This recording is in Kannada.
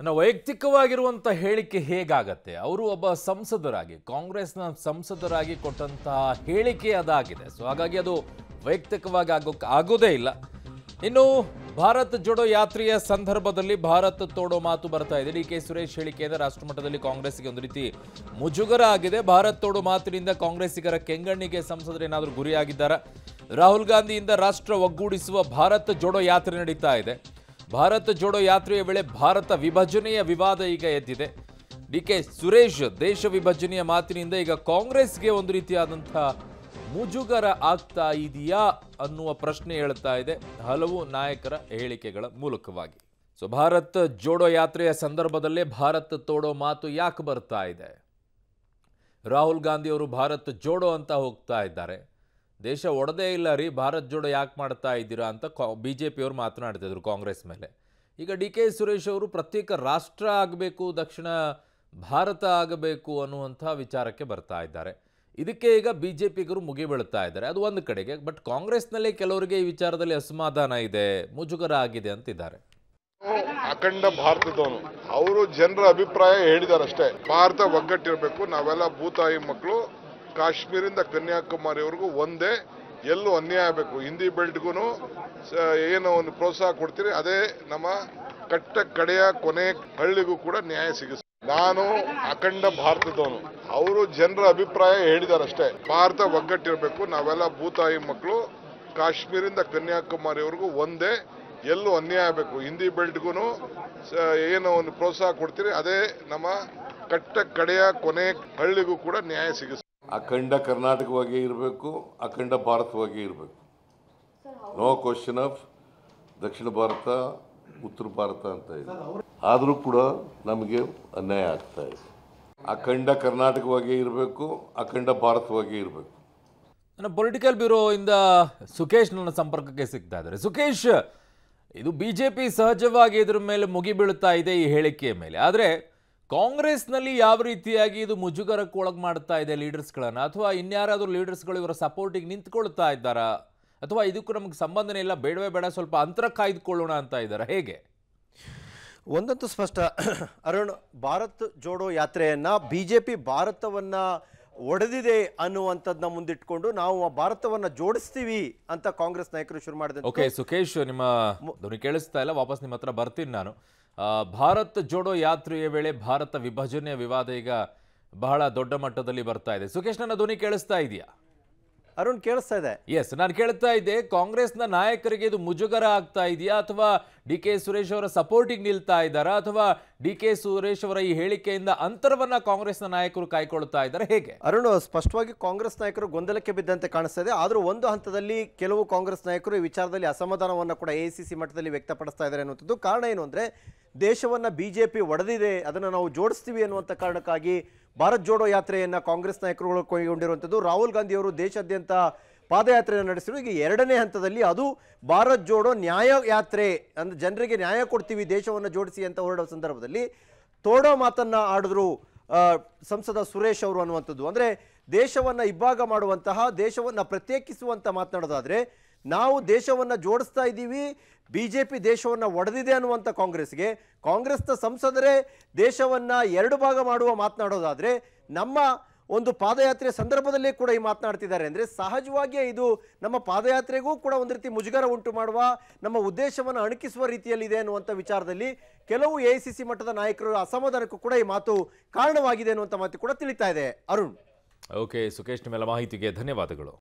ನನ್ನ ವೈಯಕ್ತಿಕವಾಗಿರುವಂಥ ಹೇಳಿಕೆ ಹೇಗಾಗತ್ತೆ ಅವರು ಒಬ್ಬ ಸಂಸದರಾಗಿ ಕಾಂಗ್ರೆಸ್ನ ಸಂಸದರಾಗಿ ಕೊಟ್ಟಂತಹ ಹೇಳಿಕೆ ಅದಾಗಿದೆ ಸೊ ಹಾಗಾಗಿ ಅದು ವೈಯಕ್ತಿಕವಾಗಿ ಆಗೋಕ್ಕೆ ಆಗೋದೇ ಇಲ್ಲ ಇನ್ನು ಭಾರತ್ ಜೋಡೋ ಯಾತ್ರೆಯ ಸಂದರ್ಭದಲ್ಲಿ ಭಾರತ್ ತೋಡೋ ಮಾತು ಬರ್ತಾ ಇದೆ ಡಿ ಕೆ ಸುರೇಶ್ ಹೇಳಿಕೆಯಿಂದ ರಾಷ್ಟ್ರಮಟ್ಟದಲ್ಲಿ ಕಾಂಗ್ರೆಸ್ಗೆ ಒಂದು ರೀತಿ ಮುಜುಗರ ಆಗಿದೆ ಭಾರತ್ ತೋಡೋ ಮಾತಿನಿಂದ ಕಾಂಗ್ರೆಸ್ಸಿಗರ ಕೆಂಗಣ್ಣಿಗೆ ಸಂಸದರು ಏನಾದರೂ ಗುರಿಯಾಗಿದ್ದಾರೆ ರಾಹುಲ್ ಗಾಂಧಿಯಿಂದ ರಾಷ್ಟ್ರ ಒಗ್ಗೂಡಿಸುವ ಭಾರತ್ ಜೋಡೋ ಯಾತ್ರೆ ನಡೀತಾ ಇದೆ ಭಾರತ ಜೋಡೋ ಯಾತ್ರೆಯ ವೇಳೆ ಭಾರತ ವಿಭಜನೆಯ ವಿವಾದ ಈಗ ಎದ್ದಿದೆ ಡಿ ಕೆ ಸುರೇಶ್ ದೇಶ ವಿಭಜನೆಯ ಮಾತಿನಿಂದ ಈಗ ಕಾಂಗ್ರೆಸ್ಗೆ ಒಂದು ರೀತಿಯಾದಂಥ ಮುಜುಗರ ಆಗ್ತಾ ಇದೆಯಾ ಅನ್ನುವ ಪ್ರಶ್ನೆ ಹೇಳ್ತಾ ಇದೆ ಹಲವು ನಾಯಕರ ಹೇಳಿಕೆಗಳ ಮೂಲಕವಾಗಿ ಸೊ ಭಾರತ್ ಜೋಡೋ ಯಾತ್ರೆಯ ಸಂದರ್ಭದಲ್ಲೇ ಭಾರತ್ ತೋಡೋ ಮಾತು ಯಾಕೆ ಬರ್ತಾ ಇದೆ ರಾಹುಲ್ ಗಾಂಧಿ ಅವರು ಭಾರತ್ ಜೋಡೋ ಅಂತ ಹೋಗ್ತಾ ಇದ್ದಾರೆ ದೇಶ ಒಡದೇ ಇಲ್ಲ ರೀ ಭಾರತ್ ಜೋಡೋ ಯಾಕೆ ಮಾಡ್ತಾ ಇದ್ದೀರಾ ಅಂತ ಕಾ ಬಿ ಜೆ ಪಿಯವರು ಮಾತನಾಡ್ತಿದ್ರು ಕಾಂಗ್ರೆಸ್ ಮೇಲೆ ಈಗ ಡಿ ಕೆ ಸುರೇಶ್ ಅವರು ಪ್ರತ್ಯೇಕ ರಾಷ್ಟ್ರ ಆಗಬೇಕು ದಕ್ಷಿಣ ಭಾರತ ಆಗಬೇಕು ಅನ್ನುವಂಥ ವಿಚಾರಕ್ಕೆ ಬರ್ತಾ ಇದ್ದಾರೆ ಇದಕ್ಕೆ ಈಗ ಬಿ ಜೆ ಪಿಗರು ಮುಗಿಬೀಳ್ತಾ ಇದ್ದಾರೆ ಅದು ಒಂದು ಕಡೆಗೆ ಬಟ್ ಕಾಂಗ್ರೆಸ್ನಲ್ಲೇ ಕೆಲವರಿಗೆ ಈ ವಿಚಾರದಲ್ಲಿ ಅಸಮಾಧಾನ ಇದೆ ಮುಜುಗರ ಆಗಿದೆ ಅಂತಿದ್ದಾರೆ ಅಖಂಡ ಭಾರತದವನು ಅವರು ಜನರ ಅಭಿಪ್ರಾಯ ಹೇಳಿದಾರಷ್ಟೇ ಭಾರತ ಒಗ್ಗಟ್ಟಿರಬೇಕು ನಾವೆಲ್ಲ ಭೂತಾಯಿ ಮಕ್ಕಳು ಕಾಶ್ಮೀರಿಂದ ಕನ್ಯಾಕುಮಾರಿವರೆಗೂ ಒಂದೇ ಎಲ್ಲೂ ಅನ್ಯಾಯ ಆಗಬೇಕು ಹಿಂದಿ ಬೆಲ್ಟ್ಗೂ ಏನೋ ಒಂದು ಪ್ರೋತ್ಸಾಹ ಕೊಡ್ತೀರಿ ಅದೇ ನಮ್ಮ ಕಟ್ಟ ಕಡೆಯ ಕೊನೆ ಹಳ್ಳಿಗೂ ಕೂಡ ನ್ಯಾಯ ಸಿಗಿಸ್ ನಾನು ಅಖಂಡ ಭಾರತದವನು ಅವರು ಜನರ ಅಭಿಪ್ರಾಯ ಹೇಳಿದಾರಷ್ಟೇ ಭಾರತ ಒಗ್ಗಟ್ಟಿರಬೇಕು ನಾವೆಲ್ಲ ಭೂತಾಯಿ ಮಕ್ಕಳು ಕಾಶ್ಮೀರಿಂದ ಕನ್ಯಾಕುಮಾರಿವರೆಗೂ ಒಂದೇ ಎಲ್ಲೂ ಅನ್ಯಾಯ ಆಗಬೇಕು ಹಿಂದಿ ಬೆಲ್ಟ್ಗೂ ಏನೋ ಒಂದು ಪ್ರೋತ್ಸಾಹ ಕೊಡ್ತೀರಿ ಅದೇ ನಮ್ಮ ಕಟ್ಟ ಕಡೆಯ ಕೊನೆ ಹಳ್ಳಿಗೂ ಕೂಡ ನ್ಯಾಯ ಸಿಗಿಸ್ ಅಖಂಡ ಕರ್ನಾಟಕವಾಗಿ ಇರಬೇಕು ಅಖಂಡ ಭಾರತವಾಗಿ ಇರಬೇಕು ನೋ ಕ್ವಶನ್ ಆಫ್ ದಕ್ಷಿಣ ಭಾರತ ಉತ್ತರ ಭಾರತ ಅಂತ ಇದೆ ಆದರೂ ಕೂಡ ನಮಗೆ ಅನ್ಯಾಯ ಆಗ್ತಾ ಇದೆ ಅಖಂಡ ಕರ್ನಾಟಕವಾಗಿ ಇರಬೇಕು ಅಖಂಡ ಭಾರತವಾಗಿ ಇರಬೇಕು ನನ್ನ ಪೊಲಿಟಿಕಲ್ ಬ್ಯೂರೋ ಇಂದ ಸುಖೇಶ್ ನನ್ನ ಸಂಪರ್ಕಕ್ಕೆ ಸಿಗ್ತಾ ಇದ್ದಾರೆ ಸುಖೇಶ್ ಇದು ಬಿ ಜೆ ಪಿ ಸಹಜವಾಗಿ ಇದ್ರ ಮೇಲೆ ಮುಗಿಬೀಳುತ್ತಾ ಇದೆ ಈ ಹೇಳಿಕೆಯ ಮೇಲೆ ಆದರೆ ಕಾಂಗ್ರೆಸ್ನಲ್ಲಿ ಯಾವ ರೀತಿಯಾಗಿ ಇದು ಮುಜುಗರಕ್ಕೆ ಒಳಗೆ ಮಾಡ್ತಾ ಇದೆ ಲೀಡರ್ಸ್ಗಳನ್ನು ಅಥವಾ ಇನ್ಯಾರಾದರೂ ಲೀಡರ್ಸ್ಗಳು ಇವರ ಸಪೋರ್ಟಿಗೆ ನಿಂತ್ಕೊಳ್ತಾ ಇದ್ದಾರಾ ಅಥವಾ ಇದಕ್ಕೂ ನಮಗೆ ಸಂಬಂಧನೇ ಇಲ್ಲ ಬೇಡವೇ ಬೇಡ ಸ್ವಲ್ಪ ಅಂತರ ಕಾಯ್ದುಕೊಳ್ಳೋಣ ಅಂತ ಇದ್ದಾರೆ ಹೇಗೆ ಒಂದಂತೂ ಸ್ಪಷ್ಟ ಅರುಣ್ ಭಾರತ್ ಜೋಡೋ ಯಾತ್ರೆಯನ್ನು ಬಿ ಜೆ ಪಿ ಭಾರತವನ್ನು ಒಡೆದಿದೆ ಅನ್ನುವಂಥದ್ದನ್ನ ಮುಂದಿಟ್ಕೊಂಡು ನಾವು ಆ ಭಾರತವನ್ನು ಜೋಡಿಸ್ತೀವಿ ಅಂತ ಕಾಂಗ್ರೆಸ್ ನಾಯಕರು ಶುರು ಮಾಡಿದ್ರು ಓಕೆ ಸುಖೇಶ್ ನಿಮ್ಮ ಕೇಳಿಸ್ತಾ ಇಲ್ಲ ವಾಪಸ್ ನಿಮ್ಮ ಹತ್ರ ಬರ್ತೀನಿ ನಾನು ಭಾರತ್ ಜೋಡೋ ಯಾತ್ರೆಯ ವೇಳೆ ಭಾರತ ವಿಭಜನೆಯ ವಿವಾದ ಈಗ ಬಹಳ ದೊಡ್ಡ ಮಟ್ಟದಲ್ಲಿ ಬರ್ತಾ ಇದೆ ಸುಖೇಶ್ ನನ್ನ ಧ್ವನಿ ಕೇಳಿಸ್ತಾ ಇದೆಯಾ ಅರುಣ್ ಕೇಳಿಸ್ತಾ ಇದೆ ಎಸ್ ನಾನು ಕೇಳ್ತಾ ಇದ್ದೆ ಕಾಂಗ್ರೆಸ್ನ ನಾಯಕರಿಗೆ ಇದು ಮುಜುಗರ ಆಗ್ತಾ ಇದೆಯಾ ಅಥವಾ ಡಿ ಕೆ ಸುರೇಶ್ ಅವರ ಸಪೋರ್ಟಿಗೆ ನಿಲ್ತಾ ಇದ್ದಾರಾ ಅಥವಾ ಡಿ ಕೆ ಸುರೇಶ್ ಅವರ ಈ ಹೇಳಿಕೆಯಿಂದ ಅಂತರವನ್ನ ಕಾಂಗ್ರೆಸ್ನ ನಾಯಕರು ಕಾಯ್ಕೊಳ್ತಾ ಇದ್ದಾರೆ ಹೇಗೆ ಅರುಣ್ ಸ್ಪಷ್ಟವಾಗಿ ಕಾಂಗ್ರೆಸ್ ನಾಯಕರು ಗೊಂದಲಕ್ಕೆ ಬಿದ್ದಂತೆ ಕಾಣಿಸ್ತಾ ಇದೆ ಆದರೂ ಒಂದು ಹಂತದಲ್ಲಿ ಕೆಲವು ಕಾಂಗ್ರೆಸ್ ನಾಯಕರು ಈ ವಿಚಾರದಲ್ಲಿ ಅಸಮಾಧಾನವನ್ನು ಕೂಡ ಎ ಮಟ್ಟದಲ್ಲಿ ವ್ಯಕ್ತಪಡಿಸ್ತಾ ಇದ್ದಾರೆ ಅನ್ನುವಂಥದ್ದು ಕಾರಣ ಏನು ಅಂದರೆ ದೇಶವನ್ನು ಬಿ ಜೆ ಪಿ ಒಡೆದಿದೆ ಅದನ್ನು ನಾವು ಜೋಡಿಸ್ತೀವಿ ಅನ್ನುವಂಥ ಕಾರಣಕ್ಕಾಗಿ ಭಾರತ್ ಜೋಡೋ ಯಾತ್ರೆಯನ್ನು ಕಾಂಗ್ರೆಸ್ ನಾಯಕರುಗಳು ಕೈಗೊಂಡಿರುವಂಥದ್ದು ರಾಹುಲ್ ಗಾಂಧಿ ಅವರು ದೇಶಾದ್ಯಂತ ಪಾದಯಾತ್ರೆಯನ್ನು ನಡೆಸಿದ್ರು ಈಗ ಎರಡನೇ ಹಂತದಲ್ಲಿ ಅದು ಭಾರತ್ ಜೋಡೋ ನ್ಯಾಯ ಯಾತ್ರೆ ಅಂದರೆ ಜನರಿಗೆ ನ್ಯಾಯ ಕೊಡ್ತೀವಿ ದೇಶವನ್ನು ಜೋಡಿಸಿ ಅಂತ ಹೊರಡೋ ಸಂದರ್ಭದಲ್ಲಿ ತೋಡೋ ಮಾತನ್ನು ಆಡಿದ್ರು ಸಂಸದ ಸುರೇಶ್ ಅವರು ಅನ್ನುವಂಥದ್ದು ಅಂದರೆ ದೇಶವನ್ನು ಇಬ್ಬಾಗ ಮಾಡುವಂತಹ ದೇಶವನ್ನು ಪ್ರತ್ಯೇಕಿಸುವಂಥ ಮಾತನಾಡೋದಾದರೆ ನಾವು ದೇಶವನ್ನು ಜೋಡಿಸ್ತಾ ಇದ್ದೀವಿ ಬಿ ಜೆ ಪಿ ದೇಶವನ್ನು ಒಡೆದಿದೆ ಅನ್ನುವಂಥ ಕಾಂಗ್ರೆಸ್ಗೆ ಕಾಂಗ್ರೆಸ್ನ ಸಂಸದರೇ ದೇಶವನ್ನು ಎರಡು ಭಾಗ ಮಾಡುವ ಮಾತನಾಡೋದಾದರೆ ನಮ್ಮ ಒಂದು ಪಾದಯಾತ್ರೆ ಸಂದರ್ಭದಲ್ಲೇ ಕೂಡ ಈ ಮಾತನಾಡ್ತಿದ್ದಾರೆ ಅಂದರೆ ಸಹಜವಾಗಿಯೇ ಇದು ನಮ್ಮ ಪಾದಯಾತ್ರೆಗೂ ಕೂಡ ಒಂದು ರೀತಿ ಮುಜುಗರ ಉಂಟು ಮಾಡುವ ನಮ್ಮ ಉದ್ದೇಶವನ್ನು ಅಣಕಿಸುವ ರೀತಿಯಲ್ಲಿದೆ ಅನ್ನುವಂಥ ವಿಚಾರದಲ್ಲಿ ಕೆಲವು ಎ ಮಟ್ಟದ ನಾಯಕರು ಅಸಮಾಧಾನಕ್ಕೂ ಕೂಡ ಈ ಮಾತು ಕಾರಣವಾಗಿದೆ ಅನ್ನುವಂಥ ಮಾತು ಕೂಡ ತಿಳಿತಾ ಇದೆ ಅರುಣ್ ಓಕೆ ಸುಖೇಶ್ ನಿಮ್ಮೆಲ್ಲ ಮಾಹಿತಿಗೆ ಧನ್ಯವಾದಗಳು